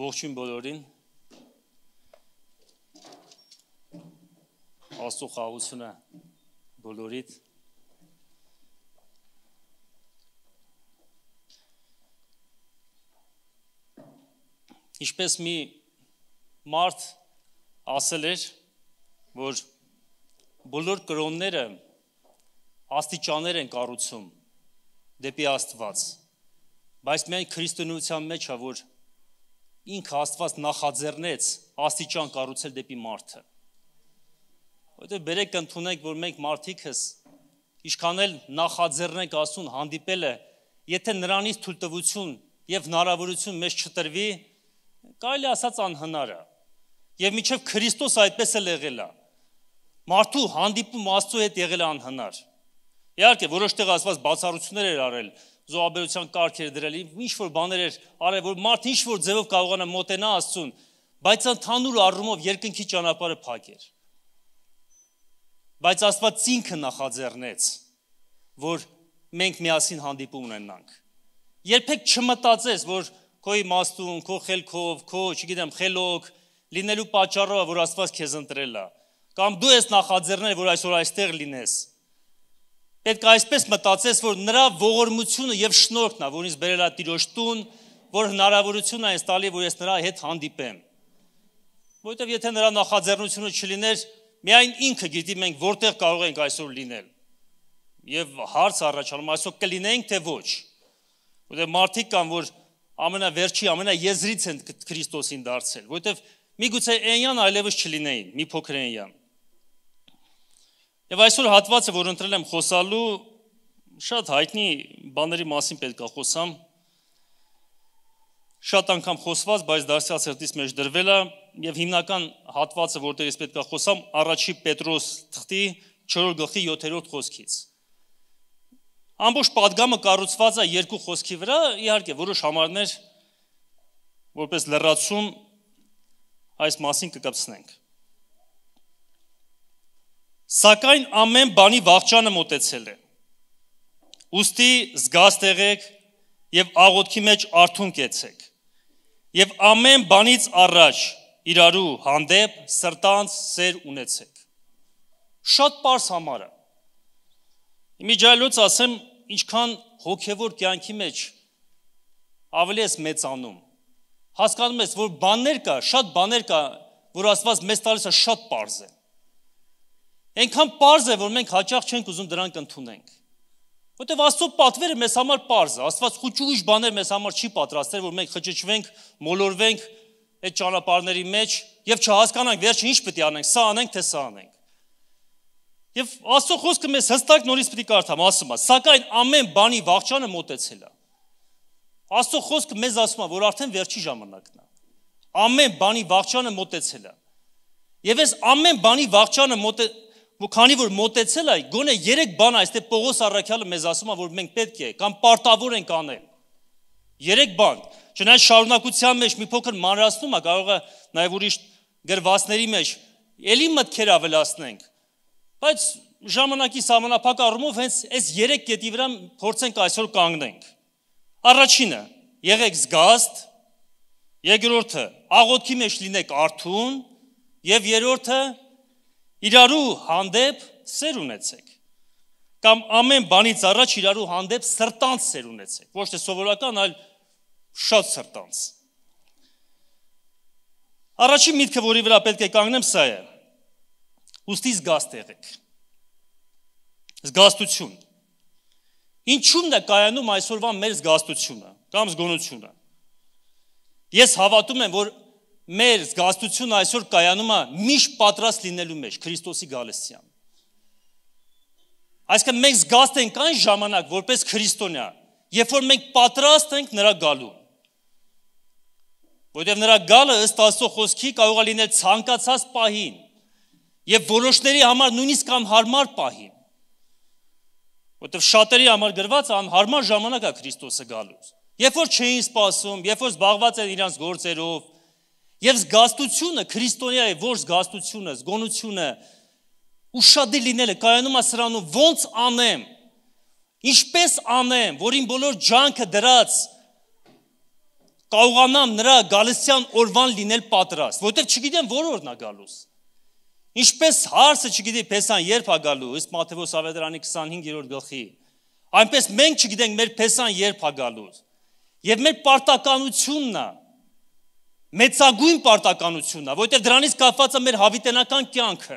Ողջույն բոլորին։ Աստուխ խաղությունը բոլորիդ։ Ինչպես մի մարդ ասել էր, որ բոլոր կրոնները աստիճաներ են կառուցում դեպի Աստված։ Բայց միայն քրիստոնեության մեջ է որ ինքը Աստված նախաձեռնեց աստիճան կառուցել դեպի մարդը։ Որտեղ բերեք ընդունենք, որ մենք մարդիկս ինչքան էլ նախաձեռնենք ասուն հանդիպելը, եթե նրանից թույլտվություն եւ հնարավորություն մեզ չտրվի, կարելի ասած անհնար է։ Եվ միչև Քրիստոս այդպես էլ եղել է։ Մարդու հանդիպում Աստծո հետ եղել անհնար։ Իհարկե, որոշտեղ Աստված բացառություններ էր արել, զոհաբերության կարգեր դրել, ինչ որ բաներ էր արել, որ մարդը ինչ որ ձևով կարողանա մոտենա Աստծուն, բայց ընդհանուր առումով երկնքի ճանապարհը փակ էր։ Բայց Աստված ինքը նախաձեռնեց, որ մենք միասին հանդիպում ունենանք։ Երբեք չմտածես, որ քո իմաստուն, քո խելքով, քո, չգիտեմ, խելոք լինելու պատճառով, որ Աստված քեզ ընտրել է, կամ դու ես նախաձեռնել, որ այսօր այստեղ լինես, այս Պետք է այսպես մտածես, որ նրա ողորմությունը եւ շնորհքն է, որ ինձ բերել է Տիրոջ տուն, որ հնարավորություն է ինձ տալի, որ ես նրա հետ հանդիպեմ։ Որովհետեւ եթե նրա նախաձեռնությունը չլիներ, միայն ինքը գիտի մենք որտեղ կարող ենք այսօր լինել։ Եվ հարց առաջանում այսօր կլինենք թե ոչ։ Որտեղ մարդիկ կան, որ ամենավերջի, ամենաեզրից են Քրիստոսին դարձել, որովհետեւ միգուցե այնյան այլևս չլինեին, մի փոքր այնյան։ Եվ այսօր հատվածը, որ ընտրել եմ խոսալու, շատ հայտնի բաների մասին պետք է խոսամ։ Շատ անգամ խոսված, բայց դասյալ սրտից մեջ դրվել է եւ հիմնական հատվածը, որտեղից պետք է խոսամ, առաջի Պետրոս թղթի 4-րդ գլխի 7-րդ խոսքից։ Ամբողջ падգամը կառուցված է երկու խոսքի վրա, իհարկե որոշ համարներ որպես լրացում այս մասին կկապցնենք։ կա Սակայն ամեն բանի վաղճանը մտեցել է։ Ոստի զգաստ եղեք եւ աղոթքի մեջ արթուն կեցեք։ Եվ ամեն բանից առաջ իրարու հանդեպ սրտանց սեր ունեցեք։ Շատ པարս համարը։ Իմիջայլոց ասեմ, ինչքան հոգևոր կյանքի մեջ ավելի ես մեծանում։ Հասկանում ես, որ բաներ կա, շատ բաներ կա, որ Աստված մեզ տալիս է շատ པարզ է։ Այնքան པարզ է, որ մենք հաճախ չենք ուզում դրանք ընդունենք։ Որտեվ Աստծո պատվերը մեզ համար པարզ է, Աստված խոճուիշ բաներ մեզ համար չի պատրաստել, որ մենք խճճվենք, մոլորվենք այդ ճանապարհների մեջ եւ չհասկանանք վերջը ինչ պետք է անենք, սա անենք թե սա անենք։ Եվ Աստծո խոսքը մեզ հստակ նորից պետք է կարդամ, ասում է, սակայն ամեն բանի վաղճանը մոտեցել է։ Աստծո խոսքը մեզ ասում է, որ արդեն վերջի ժամանակն է։ Ամեն բանի վաղճանը մոտեցել է։ Եվ այս ամեն բանի վաղճանը մոտեցել քանի որ մտեցել այ գոնե 3 բան այստեղ Պողոս Արաքյալը մեզ ասում է որ մենք պետք է կամ պարտավոր ենք անել 3 բան չնայած շարունակության մեջ մի փոքր մանրացնում է կարող է նաև ուրիշ գրվածների մեջ ելի մտքեր ավելացնենք բայց ժամանակի համանապակ առումով հենց այս 3 կետի վրա փորձենք այսօր կանգնենք առաջինը եղեք զգաստ երկրորդը աղոթքի մեջ լինեք արթուն եւ երրորդը իրարու հանդեպ սեր ունեցեք կամ ամեն բանից առաջ իրարու հանդեպ սրտանց սեր ունեցեք, ոչ թե սովորական, այլ շատ սրտանց։ Առաջին միտքը, որի վրա պետք է կանգնեմ, սա է։ Ոստի զգաստ եղեք։ Զգաստություն։ Ինչու՞մն է կայանում այսօրվա մեր զգաստությունը կամ զգոնությունը։ Ես հավատում եմ, որ մեր զգաստությունը այսօր կայանում է միշտ պատրաստ լինելու մեջ Քրիստոսի գալստյան։ Այսինքն մենք զգաստ ենք այն ժամանակ որպես քրիստոնյա, երբ որ մենք պատրաստ ենք նրա գալու։ Որտեւ նրա գալը ըստ Աստծո խոսքի կարող է լինել ցանկացած պահին եւ որոշների համար նույնիսկ ամ հարմար պահին։ Որտեւ շատերի համար գրված ամ հարմար ժամանակա Քրիստոսը գալուց։ Երբ որ չէին սпасում, երբ որ զբաղված են իրանց գործերով, Եվ զգաստությունը, քրիստոնյայի ոչ զգաստությունը, զգոնությունը ուշադի լինելը կայանում է սրանում ոնց անեմ, ինչպես անեմ, որ իմ բոլոր ջանքը դրած կարողանամ նրա գալիսյան օրվան լինել պատրաստ, որտեղ չգիտեմ որ օրն է գալուս։ Ինչպես հարսը չգիտի Փեսան երբ է գալու, ըստ Մատթեոս ավետարանի 25-րդ գլխի, այնպես մենք չգիտենք մեր Փեսան երբ է գալու։ Եվ մեր պարտականությունն է մեծագույն պարտականությունն է, որովհետև դրանից կապված է մեր հավիտենական կյանքը։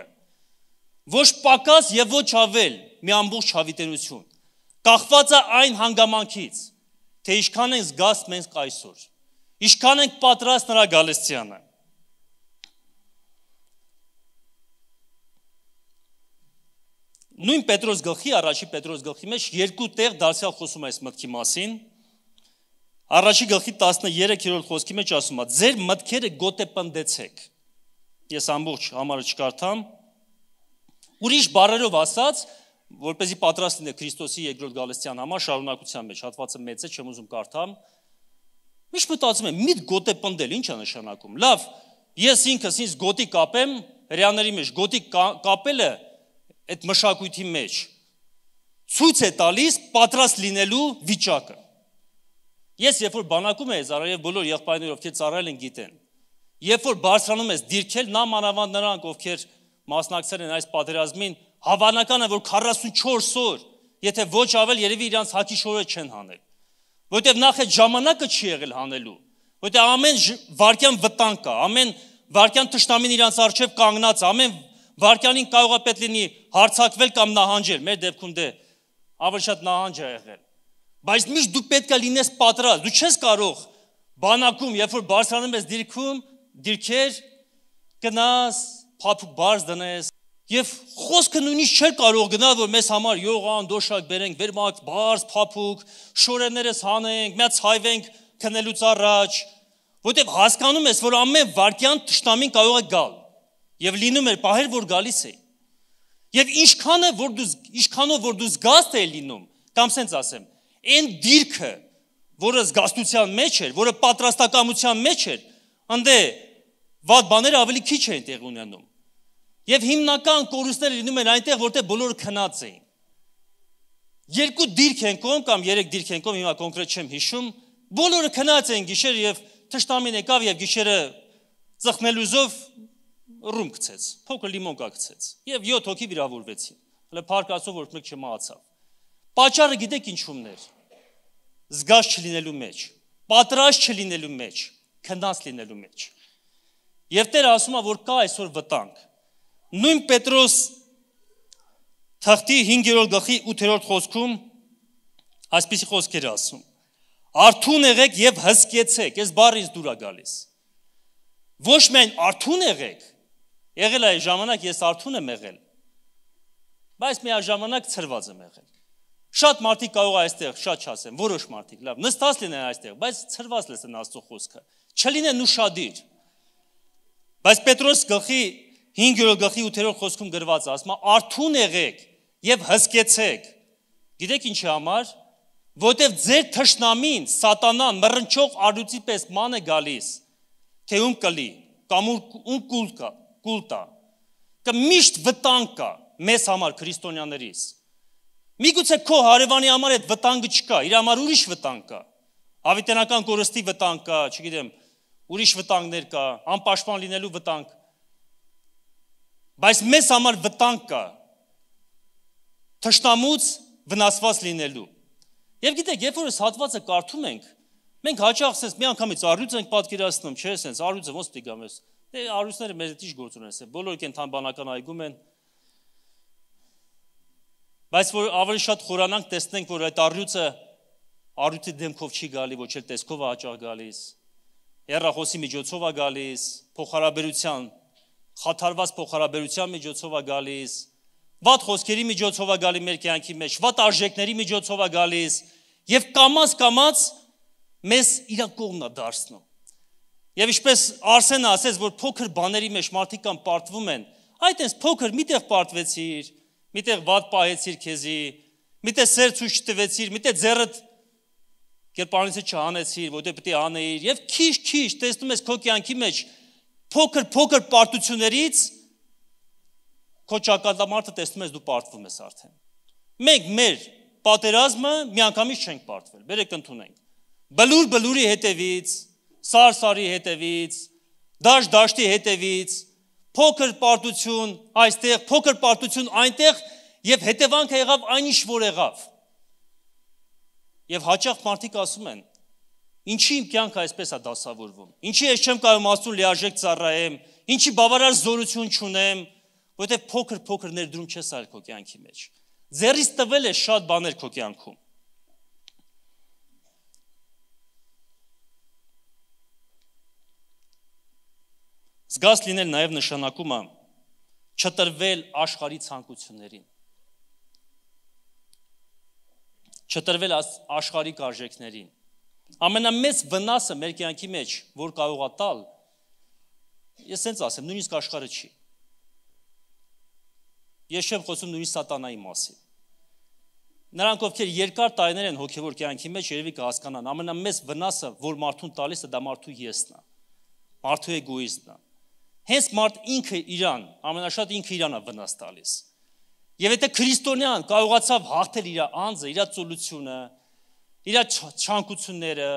Ոչ պակաս եւ ոչ ավել, մի ամբողջ հավիտենություն։ Կախված է այն հանգամանքից, թե ինչքան են զգաստ մենք այսօր։ Ինչքան ենք պատրաստ նրա գալստյանը։ Նույն Պետրոս գլխի, առաջի Պետրոս գլխի մեջ երկու տեղ դասյալ խոսում է այս մտքի մասին, Առաջի գլխի 13-րդ խոսքի մեջ ասում է. «Ձեր մտքերը գոտեպնդեցեք»։ Ես ամբողջ համարը չկարդամ։ Ուրիշ բառերով ասած, որպեսզի պատրաստ լինեք Քրիստոսի երկրորդ գալստյան համար շարունակության մեջ, հատվածը մեծ է, չեմ ուզում կարդամ։ Միշտ մտածում եմ, միտ գոտեպնդել ի՞նչ է նշանակում։ Լավ, ես ինքս ինձ գոտի կապեմ, հрьяաների մեջ գոտի կապելը այդ մշակույթի մեջ ցույց է տալիս պատրաստ լինելու վիճակը։ Ես երբ որ բանակում եմ զարալ եւ բոլոր եղբայրները ովքեր ծառայել են գիտեն։ Երբ որ բարձրանում ես դիրքել նա մանավանդ նրանք ովքեր մասնակցել են այս պատերազմին, հավանական է որ 44 օր, եթե ոչ ավել երևի իրանց հաճի շորը չեն հանել։ Որտեւ նախ այդ ժամանակը չի եղել հանելու, որտեւ ամեն վարքյան վտանգ կա, ամեն վարքյան ճշտամին իրանց արջև կանգնած, ամեն վարքյանին կարող է պետք լինի հարցակվել կամ նահանջել։ Մեր դեպքում դե ավելի շատ նահանջ է եղել Բայց միշտ դու պետք է լինես պատրաստ։ Դու չես կարող բանակում, երբ որ բարձրանում ես դիրքում, դիրքեր գնաս, փափուկ բարձ դնես, Եվ խոսքը նույնիսկ չէր կարող գնալ, որ մեզ համար յոգան, դոշակ բերենք, վերմակ, բարձ, փափուկ, շորերներս հանենք, մեծ հայվենք քնելուց առաջ, որտեվ հասկանում ես, որ ամեն վարքյան ճշտամին կարող է գալ։ Եվ լինում էր պահեր, որ գալիս է։ Եվ ինչքան է, որ դու ինչքանով որ դու զգաստ է լինում, կամ sense ասեմ, այն դիրքը, որը զգաստության մեջ էր, որը պատրաստակամության մեջ էր, անդե վատ բաները ավելի քիչ էին տեղ ունենում։ Եվ հիմնական կորուստները լինում են այնտեղ, որտեղ բոլորը քնած էին։ Երկու դիրք են կողմ կամ երեք դիրք են կողմ, հիմա կոնկրետ չեմ հիշում, բոլորը քնած էին գիշեր եւ թշնամին եկավ եւ գիշերը ծխնելուզով ռում գցեց, փոքր լիմոն կա գցեց։ Եվ 7 հոգի վիրավորվեցին։ Հələ փարկ ասով որ մեկ չմահացավ։ Պաճառը գիտեք ինչումն էր։ Զգաս չլինելու մեջ, պատրաստ չլինելու մեջ, քնած լինելու մեջ։ Եվ Տերը ասում է, որ կա այսօր վտանգ։ Նույն Պետրոս թղթի 5-րդ գլխի 8-րդ խոսքում այսպիսի խոսքեր ասում. Արթուն եղեք եւ հսկեցեք, այս բառից դուր է գալիս։ Ոչ միայն արթուն եղեք, եղել այս ժամանակ ես արթուն եմ եղել, բայց միաժամանակ ծրված եմ եղել։ Շատ մարդիկ կարող է այստեղ, շատ չասեմ, որոշ մարդիկ, լավ, նստած լինեն այստեղ, բայց ծրված լսեն Աստծո խոսքը։ Չլինեն ուշադիր։ Բայց Պետրոս գլխի 5-րդ գլխի 8-րդ խոսքում գրված է, ասում է, «Արթուն եղեք եւ հսկեցեք»։ Գիտեք ինչի համար, որտեվ ձեր թշնամին սատանան մռնչող արյուծի պես ման է գալիս, թե ում կլի, կամ ում կուլտա, կուլտա։ Կմիշտ վտանգ կա մեզ համար քրիստոնյաներիս։ կա, Միգուցե քո հարևանի համար այդ վտանգը չկա, իր համար ուրիշ վտանգ կա։ Հավիտենական կորստի վտանգ կա, չգիտեմ, ուրիշ վտանգներ կա, անպաշտպան լինելու վտանգ։ Բայց մեզ համար վտանգ կա։ Թշնամուց վնասված լինելու։ Եվ գիտեք, երբ որ այս հատվածը կարդում ենք, մենք հաճախ ասես մի անգամից առյուծ ենք պատկերացնում, չէ՞, ասես, առյուծը ոնց պիտի գամ ես։ Դե առյուծները մեր դիջ գործ ունեն, ասես, բոլորը կենթան բանական այգում են, են Բայց որ ավելի շատ խորանանք, տեսնենք, որ այդ առյուծը առյուծի դեմքով չի գալի, ոչ էլ տեսքով աճա գալիս։ Հերրախոսի միջոցով է գալիս, փոխհարաբերության, խաթարված փոխհարաբերության միջոցով է գալիս, վատ խոսքերի միջոցով է գալի մեր կյանքի մեջ, վատ արժեքների միջոցով է գալիս եւ կամած-կամած մեզ իր կողմն է դարձնում։ Եվ ինչպես Արսենը ասեց, որ փոքր բաների մեջ մարդիկ կան պարտվում են, այ այտենց փոքր միտեղ պարտվեցիր, Միտեղ ված պահեցիր քեզի, միտեղ սեր ցույց տվեցիր, միտեղ ձեռդ կերպարանից չհանեցիր, որտեղ պետք է անեիր եւ քիչ-քիչ տեսնում ես քո կյանքի մեջ փոքր-փոքր պարտություններից քո ճակատամարտը տեսնում ես դու պարտվում ես արդեն։ Մենք մեր պատերազմը միանգամից չենք պարտվել, բերեք ընդունենք։ Բլուր բլուրի հետևից, սար սարի հետևից, դաշ դաշտի հետևից, փոքր պարտություն այստեղ, փոքր պարտություն այնտեղ եւ հետևանքը եղավ այն ինչ որ եղավ։ Եվ հաճախ մարդիկ ասում են. Ինչի իմ կյանքը այսպես է դասավորվում։ Ինչի ես չեմ կարող աստուն լիարժեք ծառայեմ, ինչի բավարար զորություն չունեմ, որովհետեւ փոքր-փոքր ներդրում չես արել քո կյանքի մեջ։ Ձեռիս տվել է շատ բաներ քո կյանքում Զգաս լինել նաև նշանակումը չտրվել աշխարհի ցանկություններին։ Չտրվել աշխարհի կարժեքներին։ Ամենամեծ վնասը մեր կյանքի մեջ, որ կարող է տալ, ես ցենց ասեմ, նույնիսկ աշխարհը չի։ Ես չեմ խոսում նույնիսկ սատանայի մասին։ Նրանք ովքեր երկար տարիներ են հոգևոր կյանքի մեջ երևի կհասկանան, ամենամեծ վնասը, որ մարդուն տալիս է, դա մարդու եսն է։ Մարդու էգոիզմն է հենց մարդ ինքը իրան, ամենաշատ ինքը իրան է վնաս տալիս։ Եվ եթե քրիստոնյան կարողացավ հաղթել իր անձը, իր ծոլությունը, իր չանկությունները,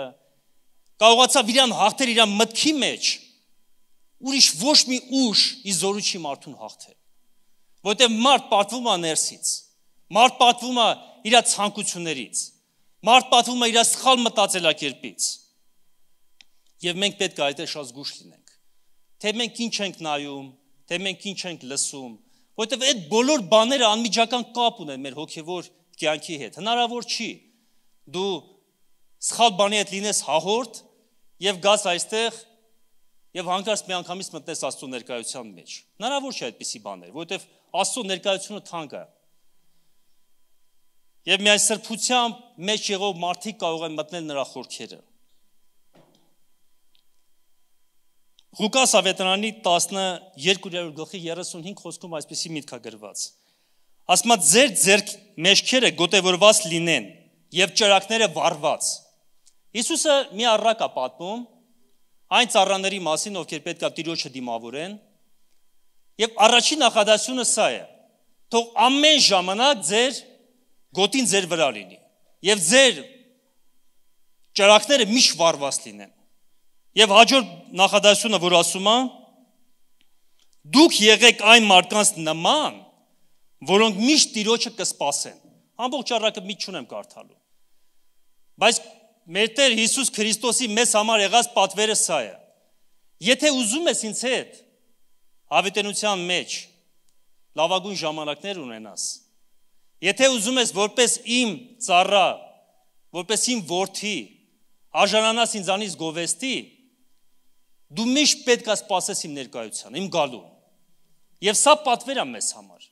կարողացավ իրան հաղթել իր մտքի մեջ, ուրիշ ոչ մի ուժ ի զորու չի մարդուն հաղթել։ Որտեւ մարդ պատվում է ներսից։ Մարդ պատվում է իր ցանկություններից։ Մարդ պատվում է իր սխալ մտածելակերպից։ Եվ մենք պետք է այդ է շատ զգուշ լինենք թե մենք ինչ ենք նայում, թե մենք ինչ ենք լսում, որովհետև այդ բոլոր բաները անմիջական կապ ունեն մեր հոգևոր կյանքի հետ։ Հնարավոր չի դու սխալ բանի հետ լինես հաղորդ եւ գաս այստեղ եւ հանկարծ մի անգամից մտնես Աստծո ներկայության մեջ։ Հնարավոր չէ այդպիսի բաներ, որովհետև Աստծո ներկայությունը թանկ է։ Եվ միայն սրբությամբ մեջ եղող մարդիկ կարող են մտնել նրա խորքերը։ Ղուկաս ավետարանի 12-րդ գլխի 35 խոսքում այսպեսի միտքա գրված. Ասմա ձեր ձերք մեջքերը գոտևորված լինեն եւ ճրակները վառված։ Հիսուսը մի առակա պատմում այն ծառաների մասին, ովքեր պետքա Տիրոջը դիմավորեն։ Եվ առաջին նախադասությունը սա է. թող ամեն ժամանակ ձեր գոտին ձեր վրա լինի եւ ձեր ճրակները միշտ վառված լինեն։ Եվ հաջորդ նախադասությունը, որ ասում է, դուք եղեք այն մարդկանց նման, որոնք միշտ Տիրոջը կսպասեն։ Ամբողջ առակը մի չունեմ կարդալու։ Բայց մեր Տեր Հիսուս Քրիստոսի մեզ համար եղած պատվերը սա է։ Եթե ուզում ես ինձ հետ հավիտենության մեջ լավագույն ժամանակներ ունենաս, եթե ուզում ես որպես իմ ծառա, որպես իմ որդի, արժանանաս ինձանից գովեստի, Դու միշտ պետք է սпасես իմ ներկայության, իմ գալուն։ Եվ սա պատվեր է մեզ համար։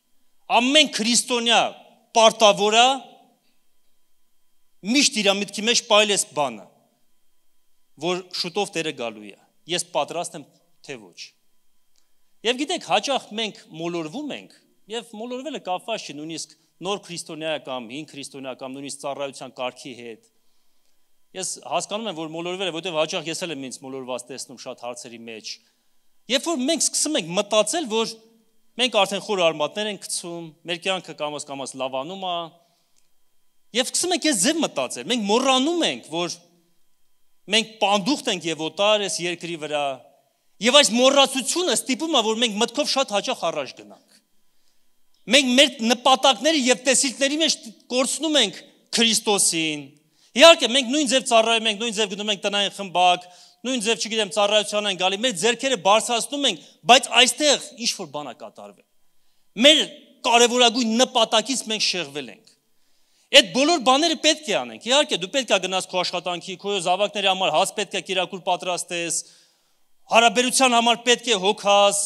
Ամեն քրիստոնյա պարտավորա միշտ իր մտքի մեջ պայել էս բանը, որ շուտով Տերը գալու է։ Ես պատրաստ եմ թե ոչ։ Եվ գիտեք, հաճախ մենք մոլորվում ենք, եւ մոլորվելը կապված չի նույնիսկ նոր քրիստոնյա կամ հին քրիստոնյա կամ նույնիսկ ծառայության կարգի հետ Ես հասկանում եմ, որ մոլորվել է, որովհետև հաճախ ես էլ եմ ինձ մոլորված տեսնում շատ հարցերի մեջ։ Երբ որ մենք սկսում ենք մտածել, որ մենք արդեն խոր արմատներ ենք գցում, մեր կյանքը կամաց կամաց լավանում է, եւ սկսում ենք այս ձև մտածել, մենք մոռանում ենք, որ մենք պանդուխտ ենք եւ օտար էս երկրի վրա։ Եվ այս մոռացությունը ստիպում է, որ մենք մտքով շատ հաճախ առաջ գնանք։ Մենք մեր նպատակները եւ տեսիլքների մեջ կորցնում ենք Քրիստոսին, Իհարկե մենք նույն ձև ծառայում ենք, նույն ձև գնում ենք տնային խմբակ, նույն ձև չգիտեմ ծառայության են գալի, մեր зерքերը բարձրացնում ենք, բայց այստեղ ինչ որ բան է կատարվել։ Մեր կարևորագույն նպատակից մենք շեղվել ենք։ Այդ բոլոր բաները պետք է անենք։ Իհարկե դու պետք է գնաս քո աշխատանքի, քո զավակների համար հաց պետք է կիրակուր պատրաստես, հարաբերության համար պետք է հոգաս,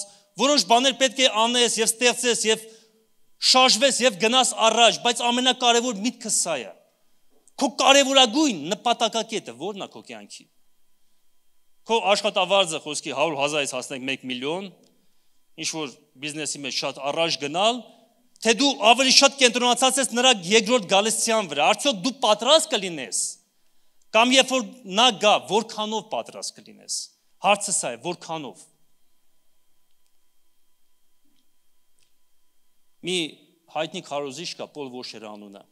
որոշ բաներ պետք է անես եւ ստեղծես եւ շարժվես եւ գնաս առաջ, բայց ամենակարևոր միտքը սա է։ Քո կարևորագույն նպատակակետը ո՞րն է քո կյանքի։ Քո աշխատավարձը խոսքի 100.000-ից հասնենք 1 միլիոն, ինչ որ բիզնեսի մեջ շատ առաջ գնալ, թե դու ավելի շատ կենտրոնացած ես նրա երկրորդ գալստյան վրա, արդյոք դու պատրաստ կլինես։ Կամ երբ որ նա գա, որքանով պատրաստ կլինես։ Հարցը սա է, որքանով։ Մի հայտնի քարոզիչ կա Պոլ Ոշեր անունը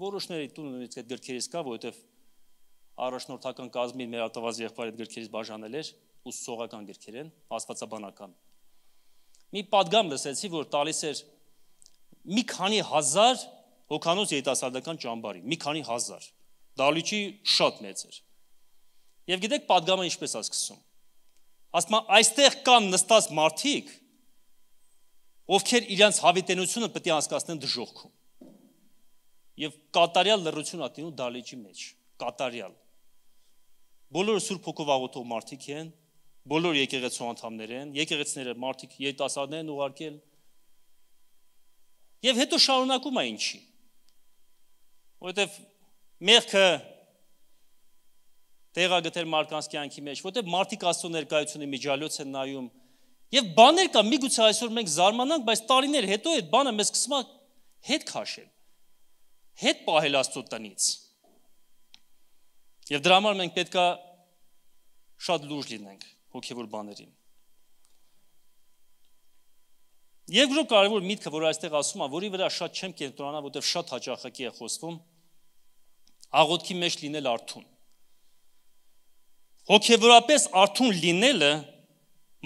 որոշների տունից այդ գրքերից կա, որովհետև առաջնորդական կազմի մեր ատավազ եղբայր այդ գրքերից բաժանել էր, ուսուցողական գրքեր են, աստվածաբանական։ Մի падգամ լսեցի, որ տալիս էր մի քանի հազար հոգանոց երիտասարդական ճամբարի, մի քանի հազար։ Դալիճի շատ մեծ էր։ Եվ գիտեք падգամը ինչպես է սկսում։ Ասում է այստեղ կան նստած մարդիկ, ովքեր իրենց հավիտենությունը պետք է անցկացնեն դժողքում եւ կատարյալ լրություն ա տինում դալիճի մեջ, կատարյալ։ Բոլորը Սուրբ Հոգով աղոթող մարդիկ են, բոլոր եկեղեցու անդամներ են, եկեղեցները մարդիկ երիտասարդներ են ուղարկել։ Եվ հետո շարունակում է ինչի։ Որտեւ մեղքը տեղա գտել մարդկանց կյանքի մեջ, որտեղ մարդիկ աստծո ներկայությունը միջալյոց են նայում։ Եվ բաներ կա, միգուցե այսօր մենք զարմանանք, բայց տարիներ հետո այդ բանը մեզ կսմա հետ քաշել հետ պահել Աստծո տնից։ Եվ դրա համար մենք պետքա շատ լուրջ լինենք հոգևոր բաներին։ Երկրորդ կարևոր միտքը, որ այստեղ ասում է, որի վրա շատ չեմ կենտրոնանա, որովհետև շատ հաճախակի է խոսվում, աղոթքի մեջ լինել արթուն։ Հոգևորապես արթուն լինելը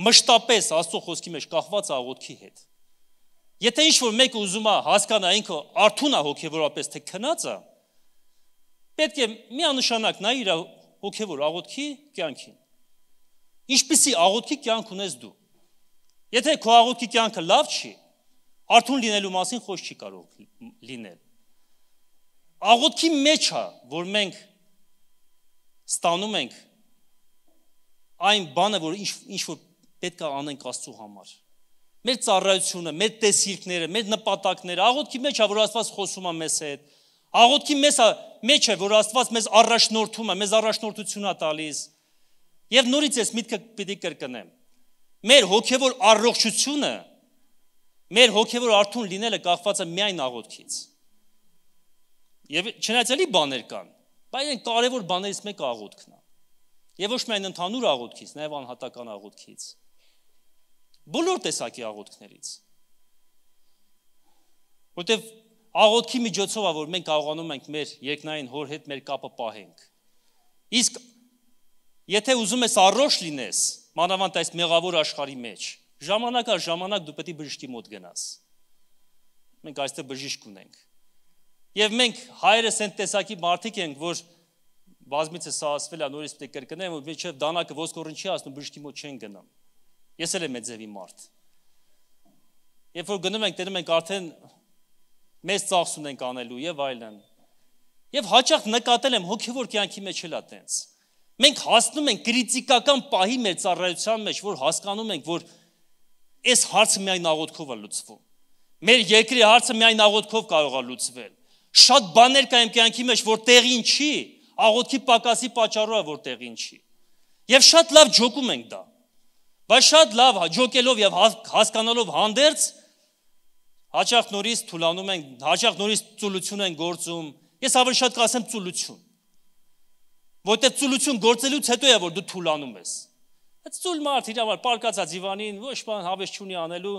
մշտապես Աստծո խոսքի մեջ կախված է աղոթքի հետ։ Եթե ինչ որ մեկը ուզում է հասկանա ինքը արթուն է հոգեվորապես թե քնածա, պետք է միանշանակ նա իր հոգեվոր աղոթքի կյանքին։ Ինչպիսի աղոթքի կյանք ունես դու։ Եթե քո աղոթքի կյանքը լավ չի, արթուն լինելու մասին խոս չի կարող լինել։ Աղոթքի մեջ է, որ մենք ստանում ենք այն բանը, որ ինչ ինչ որ պետք է անենք Աստծո համար մեր ծառայությունը, մեր տեսիրքները, մեր նպատակները, աղոթքի մեջ է, որ Աստված խոսում է մեզ հետ։ Աղոթքի մեծ մեջ է, որ Աստված մեզ առաջնորդում է, մեզ առաջնորդություն է տալիս։ Եվ նորից ես միտքը պիտի կրկնեմ։ Մեր հոգևոր առողջությունը, մեր հոգևոր արթուն լինելը կախված է միայն աղոթքից։ Եվ չնայած էլի բաներ կան, բայց այն կարևոր բաներից մեկը աղոթքն է։ Եվ ոչ միայն ընդհանուր աղոթքից, նաև անհատական աղոթքից։ Բոլոր տեսակի աղոթքներից։ Որտեվ աղոթքի միջոցով է, որ մենք կարողանում ենք մեր երկնային հոր հետ մեր կապը պահենք։ Իսկ եթե ուզում ես առողջ լինես, մանավանդ այս մեղավոր աշխարհի մեջ, ժամանակա ժամանակ դու պետք է բժշկի մոտ գնաս։ Մենք այստեղ բժիշկ ունենք։ Եվ մենք հայրս այն տեսակի մարդիկ ենք, որ բազմիցս ասվել է նորից պետք է կրկնեմ, որ միջև դանակը ոսկորն չի ասնում, բժշկի մոտ չեն գնում Ես էլ եմ այդ ձևի մարդ։ Երբ որ գնում ենք, տերում ենք արդեն մեծ ծախս ունենք անելու եւ այլն։ Եվ հաճախ նկատել եմ հոգեվոր կյանքի մեջ էլա տենց։ Մենք հասնում ենք քրիտիկական պահի մեր ծառայության մեջ, որ հասկանում ենք, որ այս հարցը միայն աղոթքով է լուծվում։ Մեր երկրի հարցը միայն աղոթքով կարող է լուծվել։ Շատ բաներ կա իմ կյանքի մեջ, որ տեղին չի, աղոթքի պակասի պատճառով է, որ տեղին չի։ Եվ շատ լավ ջոկում ենք դա։ Բայց շատ լավ հաջողելով եւ հասկանալով հանդերձ հաճախ նորից թուլանում են, հաճախ նորից ծուլություն են գործում։ Ես ավելի շատ կասեմ ծուլություն։ Որտեղ ծուլություն գործելուց հետո է որ դու թուլանում ես։ Այդ ծուլ մարդ իրավար պարկածա դիվանին, ոչ բան հավես չունի անելու,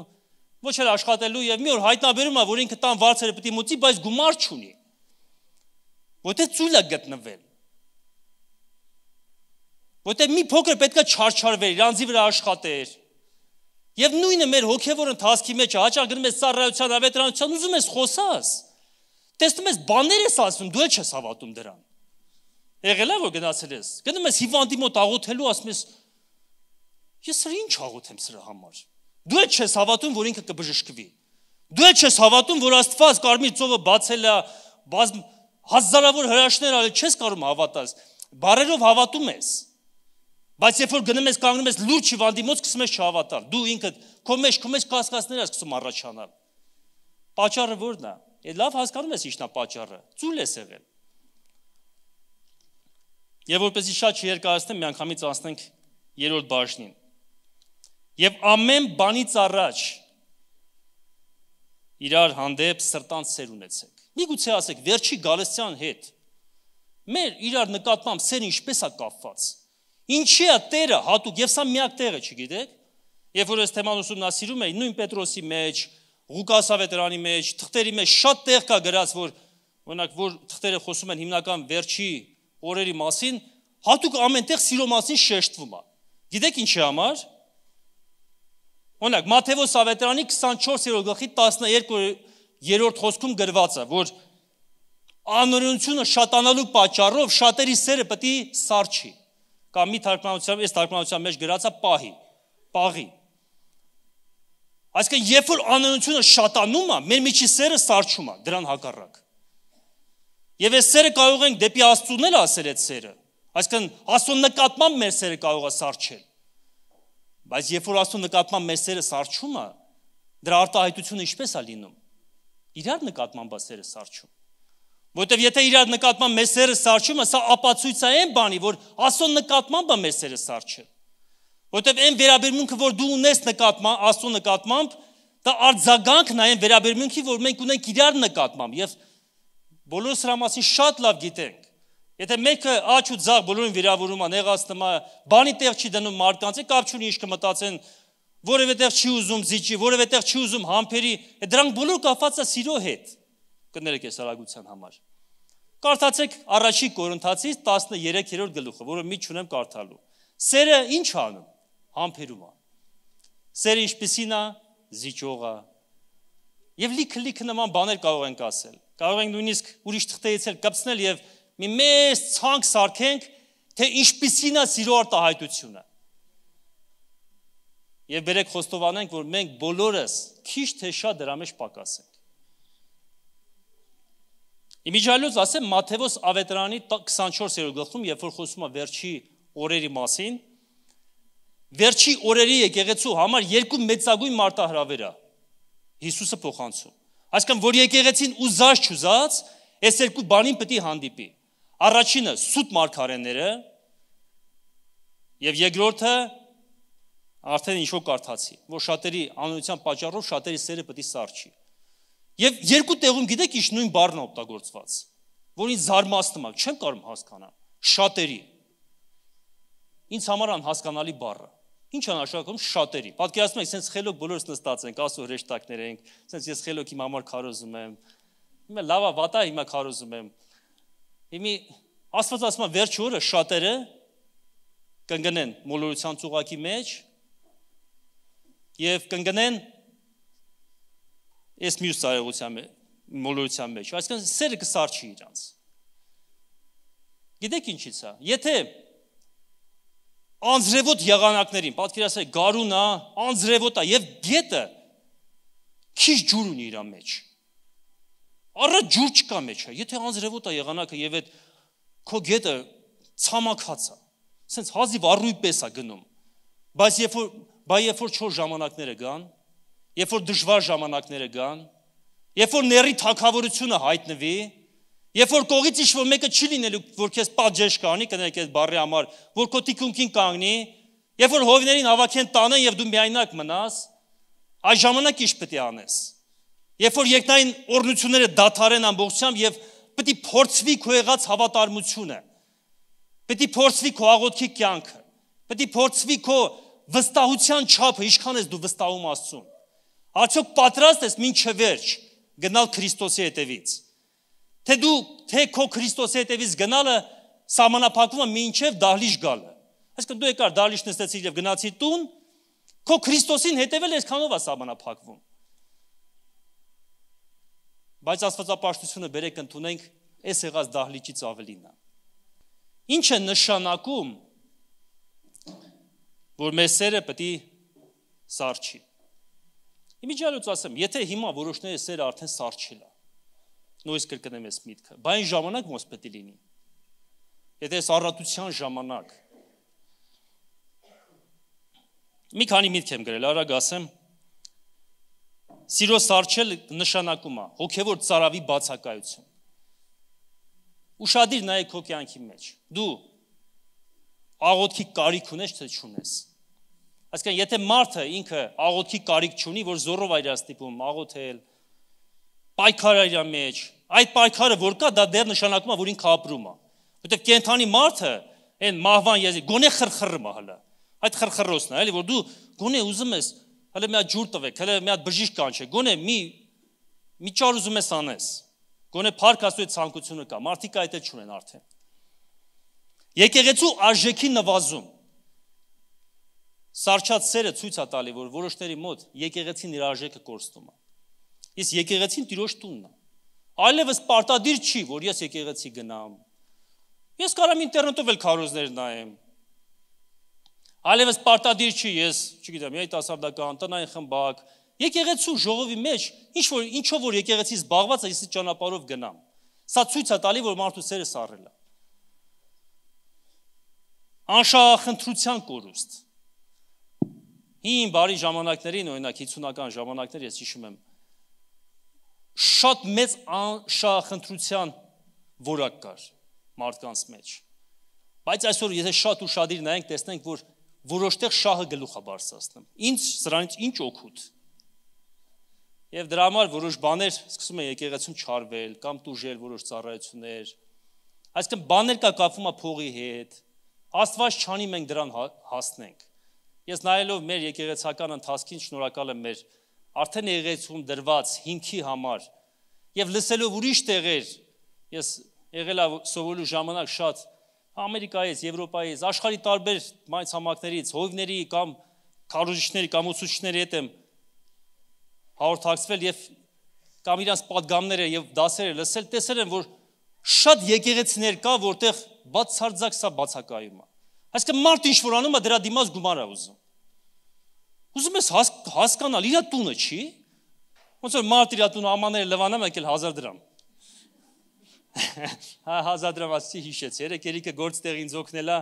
ոչ էլ աշխատելու եւ մի օր հայտնաբերում է որ ինքը տան վարձերը պետք է մուծի, բայց գումար չունի։ Որտեղ ծուլա գտնվել։ Որտեղ մի փոքր պետքա չարչարվեր, իրանձի վրա աշխատեր։ Եվ նույնը մեր հոգևոր ընթացքի մեջ հաճախ գնում ես ծառայության, ավետարանության, ուզում ես խոսաս։ Տեսնում ես բաներ ես ասում, դու ես հավատում դրան։ Եղել է որ գնացել ես։ Գնում ես հիվանդի մոտ աղոթելու, ասում ես ես սրա ինչ աղոթեմ սրա համար։ Դու ես հավատում, որ ինքը կբժշկվի։ Դու ես հավատում, որ Աստված կարմիր ծովը բացել է, բազմ հազարավոր հրաշներ արել, չես կարող հավատալ։ Բարերով հավատում ես։ Բայց երբ որ գնում ես կանգնում ես լուրջ հիվանդի մոտ, սկսում ես չհավատալ։ Դու ինքդ քո մեջ քո մեջ կասկածներ ես սկսում առաջանալ։ Պաճառը ո՞րն է։ Եդ լավ հասկանում ես ինչն է պաճառը։ Ցույլ ես եղել։ Եվ որպեսզի շատ չերկարացնեմ, միանգամից անցնենք երրորդ բաժնին։ Եվ ամեն բանից առաջ իրար հանդեպ սրտանց սեր ունեցեք։ Միգուցե ասեք, վերջի գալստյան հետ մեր իրար նկատմամբ սեր ինչպես է կապված։ Ինչի է Տերը հատուկ, եւ սա միակ տեղը, չգիտեք։ Երբ որ ես թեման ուսումնասիրում էի, նույն Պետրոսի մեջ, Ղուկասավետրանի մեջ, թղթերի մեջ շատ տեղ կա գրած, որ օրինակ որ թղթերը խոսում են հիմնական վերջի օրերի մասին, հատուկ ամենտեղ սիրո մասին շեշտվում է։ Գիտեք ինչի համար։ Օրինակ Մատթեոս Ավետարանի 24-րդ գլխի 12-րդ խոսքում գրված է, որ անօրենությունը շատանալու պատճառով շատերի սերը պետք է սարչի կամ մի թարգմանությամբ այս թարգմանության մեջ գրած է պահի, պաղի։ Այսինքն երբ որ անօրինությունը շատանում է, մեր միջի սերը սարճում է դրան հակառակ։ Եվ այս սերը կարող ենք դեպի Աստծուն էլ ասել այդ սերը։ Այսինքն Աստծուն նկատմամբ մեր սերը կարող է սարճել։ Բայց երբ որ Աստծուն նկատմամբ մեր սերը սարճում է, դրա արտահայտությունը ինչպես է լինում։ Իրար նկատմամբ է սերը սարճում։ Որտեվ եթե իր նկատմամբ մեր սերը սարճումը, սա ապացույցային բանի, որ Աստծո նկատմամբ է մեր սերը սարճը։ Որտեվ այն վերաբերմունքը, որ դու ունես նկատմամբ Աստծո նկատմամբ, դա արձագանքն է այն վերաբերմունքի, որ մենք ունենք իրար նկատմամբ եւ բոլորս հրա մասին շատ լավ գիտենք։ Եթե մեկը աչ ու ցաղ բոլորին վիրավորում է, նեղացնում է, բանի տեղ չի դնում մարդկանց, է կապ չունի ինչ կմտածեն, որևէ տեղ չի ուզում զիջի, որևէ տեղ չի ուզում համբերի, դրանք բոլոր կապված է սիրո հետ կներեք այս արագության համար։ Կարդացեք առաջի Կորինթացից 13-րդ գլուխը, որը մի չունեմ կարդալու։ Սերը ինչ անում։ Համբերում է։ Սերը ինչպեսին է զիջող է։ Եվ լիքը-լիքը նման բաներ կարող ենք ասել։ Կարող ենք նույնիսկ ուրիշ թղթերից էլ կապցնել եւ մի մեծ ցանկ սարքենք, թե ինչպիսին է սիրո արտահայտությունը։ Եվ բերեք խոստովանենք, որ մենք բոլորս քիչ թե շատ դրա մեջ պակաս ենք։ Իմիջալյուց ասեմ Մատթեոս Ավետարանի 24-րդ գլխում, երբ որ խոսում է վերջի օրերի մասին, վերջի օրերի եկեղեցու համար երկու մեծագույն մարտահրավեր է Հիսուսը փոխանցում։ Այսինքն որ եկեղեցին ուզած չուզած, այս երկու բանին պետք է հանդիպի։ Առաջինը սուտ մարգարեները եւ երկրորդը արդեն ինչ որ կարդացի, որ շատերի անօրինության պատճառով շատերի սերը պետք է սարճի։ Եվ երկու տեղում գիտեք ինչ նույն բառն օգտագործված, որ ինձ զարմացնում է, չեմ կարող հասկանալ շատերի։ Ինձ համար անհասկանալի բառը։ Ինչ են աշակում շատերի։ Պատկերացնում եք, սենց խելոք բոլորս նստած ենք, ասո հրեշտակներ ենք, սենց ես խելոք իմ համար քարոզում եմ։ Հիմա լավա վատա հիմա քարոզում եմ։ Հիմի Աստված ասում է վերջի օրը շատերը կընկնեն մոլորության ծուղակի մեջ եւ կընկնեն այս մյուս ցարեղության մեջ, մոլորության մեջ։ Այսինքն սերը կսարչի իրանց։ Գիտեք ինչից է։ Եթե անձրևոտ եղանակներին, պատկերացրեք, գարուն է, անձրևոտ է եւ գետը քիչ ջուր ունի իր մեջ։ Առա ջուր չկա մեջը։ Եթե անձրևոտ է եղանակը եւ այդ քո գետը ցամաքած է, սենց հազիվ առույպես է գնում։ Բայց երբ որ բայց երբ որ 4 ժամանակները գան, երբ որ դժվար ժամանակները գան, երբ որ ների թակավորությունը հայտնվի, երբ որ կողից ինչ-որ մեկը չի լինելու, որ քեզ պատժեշ կանի, կներեք այդ բարի համար, որ քո տիկունքին կանգնի, երբ որ հովիներին հավաքեն տանեն եւ դու միայնակ մնաս, այս ժամանակ ինչ պետք է անես։ Երբ որ երկնային օրնությունները դադարեն ամբողջությամբ եւ պետք է փորձվի քո եղած հավատարմությունը, պետք է փորձվի քո աղոթքի կյանքը, պետք է փորձվի քո վստահության չափը, ինչքան ես դու վստահում Աստծուն։ Արդյոք պատրաստ ես ոչ վերջ գնալ Քրիստոսի հետևից։ Թե դու թե քո Քրիստոսի հետևից գնալը սահմանափակվում է մինչև դահլիճ գալը։ Այսինքն դու եկար դահլիճ նստեցիր եւ գնացի տուն, քո Քրիստոսին հետևել ես քանով է սահմանափակվում։ Բայց աստվածապաշտությունը բերեք ընդունենք այս եղած դահլիճից ավելին է։ Ինչ է նշանակում որ մեր սերը պետք է սարչի։ Իմիջիալուց ասեմ, եթե հիմա որոշները սերը արդեն սարճել է, նույնիսկ կրկնեմ ես միտքը, բա այն ժամանակ ոնց պետք է լինի։ Եթե այս առատության ժամանակ Մի քանի միտք եմ գրել, արագ ասեմ։ Սիրո սարճել նշանակում է հոգևոր ծարավի բացակայություն։ Ուշադիր նայեք հոգյանքի մեջ։ Դու աղոթքի կարիք ունես թե չունես։ Այսինքն եթե մարդը ինքը աղոթքի կարիք չունի, որ զորով այրա ստիպում աղոթել, պայքար այրա մեջ, այդ պայքարը որ կա, դա դեռ նշանակում է, որ ինքը ապրում է։ Որտեվ կենթանի մարդը այն մահվան եզի գոնե խրխրում է հələ։ Այդ խրխրոցն է, էլի որ դու գոնե ուզում ես հələ մի հատ ջուր տվեք, հələ մի հատ բժիշկ կանչեք, գոնե մի մի ճար ուզում ես անես։ Գոնե փառք աստծո ցանկությունը կա, մարդիկ այդ էլ չունեն արդեն։ Եկեղեցու արժեքի նվազում Սարչած սերը ցույց է տալի, որ որոշների մոտ եկեղեցին իր արժեքը կորստում է։ Իսկ եկեղեցին Տիրոջ տունն է։ Այլևս պարտադիր չի, որ ես եկեղեցի գնամ։ Ես կարամ ինտերնետով էլ քարոզներ նայեմ։ Այլևս պարտադիր չի ես, չգիտեմ, այ տասավդական, տնային խմբակ, եկեղեցու ժողովի մեջ ինչ որ ինչով որ եկեղեցի զբաղված է, ես ճանապարով գնամ։ Սա ցույց է տալի, որ մարդու սերը սառել է։ Անշահախնդրության կորուստ հին բարի ժամանակներին, օրինակ 50-ական ժամանակներ ես հիշում եմ, շատ մեծ անշահախնդրության որակ կար մարդկանց մեջ։ Բայց այսօր եթե շատ ուրախadir նայենք, տեսնենք, որ որոշտեղ շահը գլուխը բարձրացնում։ Ինչ սրանից ինչ օգուտ։ Եվ դրա համար որոշ բաներ սկսում են եկեղեցում չարվել կամ տուժել որոշ ծառայություններ։ Այսինքն բաներ կա կապվում է փողի հետ։ Աստված չանի մենք դրան հա- հասնենք։ Ես նայելով մեր եկեղեցական ընթացքին շնորհակալ եմ մեր արդեն եղեցում դրված հինքի համար եւ լսելով ուրիշ տեղեր ես եղելա սովորելու ժամանակ շատ Ամերիկայից, Եվրոպայից, աշխարհի տարբեր մայրցամաքներից, հովիվների կամ քարոզիչների կամ ուսուցիչների հետ եմ հաղորդակցվել եւ կամ իրանց падգամները եւ դասերը լսել, տեսել եմ, որ շատ եկեղեցիներ կա, որտեղ բացարձակ սա բացակայում է։ Այսինքն մարդը ինչ որ անում է, դրա դիմաց գումար է ուզում։ Ուզում ես հասկանալ, իր տունը չի։ Ոնց որ մարդ իր տունը ամանները լվանա, մեկ էլ 1000 դրամ։ Հա 1000 դրամ ասի հիշեց, երեք երիկը գործ տեղ ինձ օգնելա,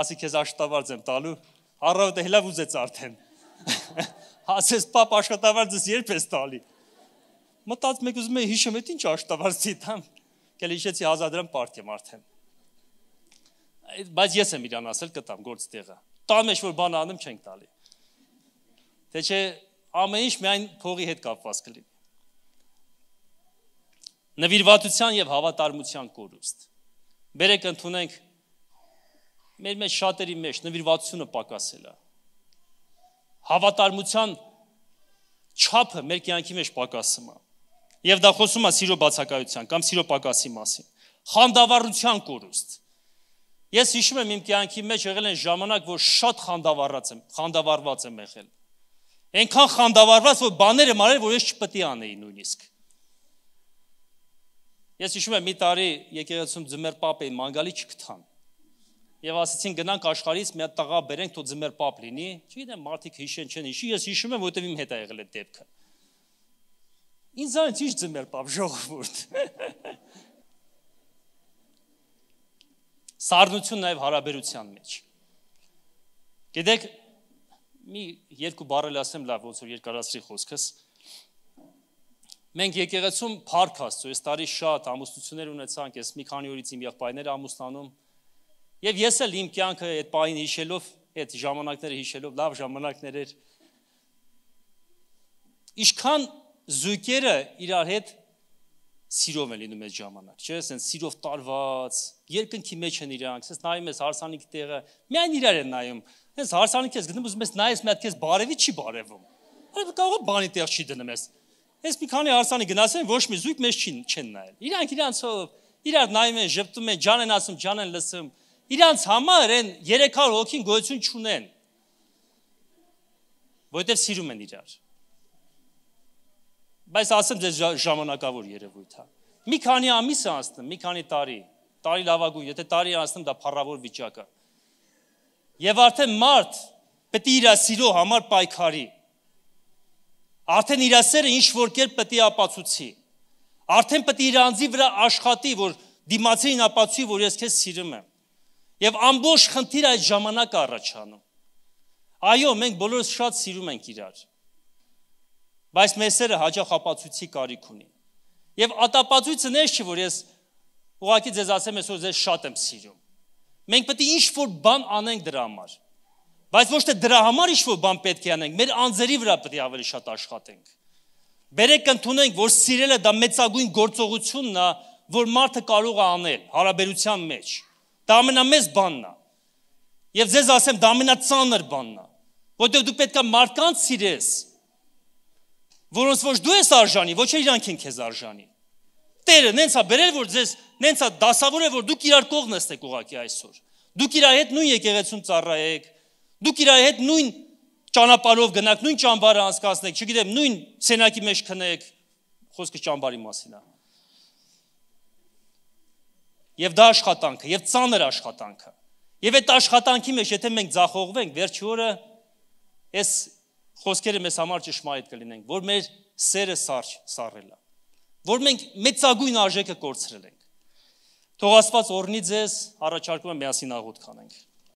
ասի քեզ աշխատավարձ եմ տալու։ Առավոտը հելավ ուզեց արդեն։ Ասես պապ աշխատավարձս երբ ես տալի։ Մտած մեկ ուզում է հիշեմ, այդ ինչ աշխատավարձի տամ։ Կել հիշեցի 1000 դրամ պարտի եմ արդեն։ Բայց ես եմ իրան ասել կտամ գործ տեղը։ Տան մեջ որ բան անում չենք տալի։ Թե չէ ամեն ինչ միայն փողի հետ կապված կլինի։ Նվիրվածության եւ հավատարմության կորուստ։ Բերեք ընդունենք մեր մեջ շատերի մեջ նվիրվածությունը պակասել է։ Հավատարմության չափը մեր կյանքի մեջ պակասում է։ Եվ դա խոսում է սիրո բացակայության կամ սիրո պակասի մասին։ Խանդավառության կորուստ։ Ես հիշում եմ իմ կյանքի մեջ եղել են ժամանակ, որ շատ խանդավառած եմ, խանդավառված եմ եղել։ եմ Այնքան խանդավառված, որ բաները մարել, որ ես չպետք է անեի նույնիսկ։ Ես հիշում եմ մի տարի եկեղեցում ձմեր պապ էին մանգալի չգտան։ Եվ ասացին գնանք աշխարից մի հատ տղա բերենք, թող ձմեր պապ լինի։ Չգիտեմ, մարդիկ հիշեն չեն հիշի, ես հիշում եմ, որովհետև իմ հետ է եղել այդ դեպքը։ Ինձ այնց ի՞նչ ձմեր պապ ժողովուրդ։ Սառնություն նաև հարաբերության մեջ։ Գիտեք, մի երկու բառել ասեմ լավ, ոնց որ երկարացրի խոսքս։ Մենք եկեղեցում Փարք Աստծո, այս տարի շատ ամուսնություններ ունեցանք, ես մի քանի օրից իմ եղբայրները ամուսնանում։ Եվ ես էլ իմ կյանքը այդ պահին հիշելով, այդ ժամանակները հիշելով, լավ ժամանակներ էր։ Ինչքան զույգերը իրար հետ սիրով են լինում այդ ժամանակ, չէ՞, ասենց սիրով տարված, երկնքի մեջ են իրանք, ասես նայում ես հարսանիքի տեղը, միայն իրար են նայում, նայում Հենց հարսանիք ես գտնում, ուզում ես նայես մի հատ քեզ բարևի չի բարևում։ Այդ կարող է բանի տեղ չի դնում ես։ Հենց մի քանի հարսանի գնացել ոչ մի զույգ մեզ չին չեն նայել։ Իրանք իրանցով իրար նայում են, ժպտում են, ջան են ասում, ջան են լսում։ Իրանց համար այն 300 հոգին գոյություն չունեն։ Որտեւ սիրում են իրար։ Բայց ասեմ ձեզ ժամանակավոր երևույթ է։ Մի քանի ամիս անցնում, մի քանի տարի, տարի լավագույն, եթե տարի անցնում դա փառավոր վիճակ է։ Եվ արդեն մարդ պետք է իր սիրո համար պայքարի։ Արդեն իր սերը ինչ որ կերպ պետք է ապացուցի։ Արդեն պետք է իր անձի վրա աշխատի, որ դիմացին ապացուցի, որ ես քեզ սիրում եմ։ Եվ ամբողջ խնդիր այդ ժամանակ առաջանում։ Այո, մենք բոլորս շատ սիրում ենք իրար։ Բայց մեր սերը հաջող ապացույցի կարիք ունի։ Եվ ատապացույցը նես չի, որ ես ուղղակի ձեզ ասեմ, այսօր ձեզ շատ եմ սիրում։ Մենք պետք է ինչ-որ բան անենք դրա համար։ Բայց ոչ թե դրա համար ինչ-որ բան պետք է անենք, մեր անձերի վրա պետք է ավելի շատ աշխատենք։ Բերեք ընդունենք, որ սիրելը դա մեծագույն գործողությունն է, որ մարդը կարող է անել հարաբերության մեջ։ Դա ամենամեծ բանն է։ Եվ ձեզ ասեմ, դա ամենածանր բանն է, որտեղ դու պետքա մարդկանց սիրես, որոնց ոչ դու ես արժանի, ոչ իրանք են քեզ արժանի։ Տերը նենց է բերել, որ ձեզ նենց է դասավորել, որ դուք իրար կողմն եք ուղակի այսօր։ Դուք իրար հետ նույն եկեղեցում ծառայեք։ Դուք իրար հետ նույն ճանապարհով գնաք, նույն ճամբարը անցկացնեք, չգիտեմ, նույն սենակի մեջ քնեք, խոսքը ճամբարի մասին է։ Եվ դա աշխատանքը, եւ ծանր աշխատանքը։ Եվ այդ աշխատանքի մեջ, եթե մենք ձախողվենք, վերջի օրը այս խոսքերը մեզ համար ճշմարիտ կլինեն, որ մեր սերը սարջ սառելա որ մենք մեծագույն արժեքը կորցրել ենք։ Թող Աստված օրհնի ձեզ, առաջարկում եմ միասին աղոթք անենք։